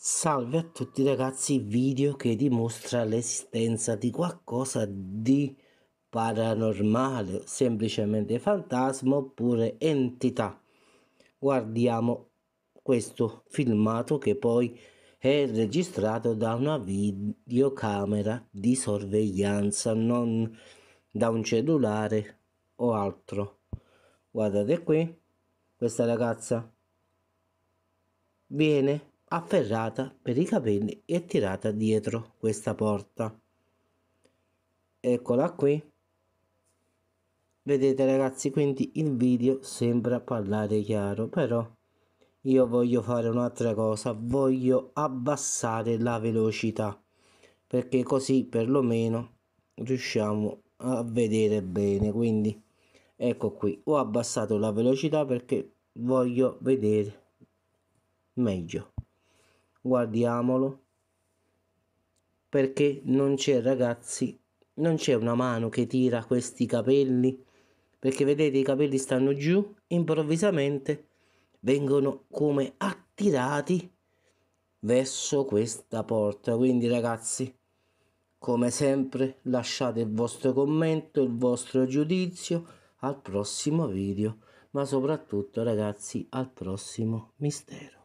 Salve a tutti ragazzi, video che dimostra l'esistenza di qualcosa di paranormale, semplicemente fantasma oppure entità. Guardiamo questo filmato che poi è registrato da una videocamera di sorveglianza, non da un cellulare o altro. Guardate qui, questa ragazza viene afferrata per i capelli e tirata dietro questa porta eccola qui vedete ragazzi quindi il video sembra parlare chiaro però io voglio fare un'altra cosa voglio abbassare la velocità perché così perlomeno riusciamo a vedere bene quindi ecco qui ho abbassato la velocità perché voglio vedere meglio guardiamolo. Perché non c'è, ragazzi, non c'è una mano che tira questi capelli. Perché vedete, i capelli stanno giù, improvvisamente vengono come attirati verso questa porta. Quindi, ragazzi, come sempre, lasciate il vostro commento, il vostro giudizio al prossimo video, ma soprattutto, ragazzi, al prossimo mistero.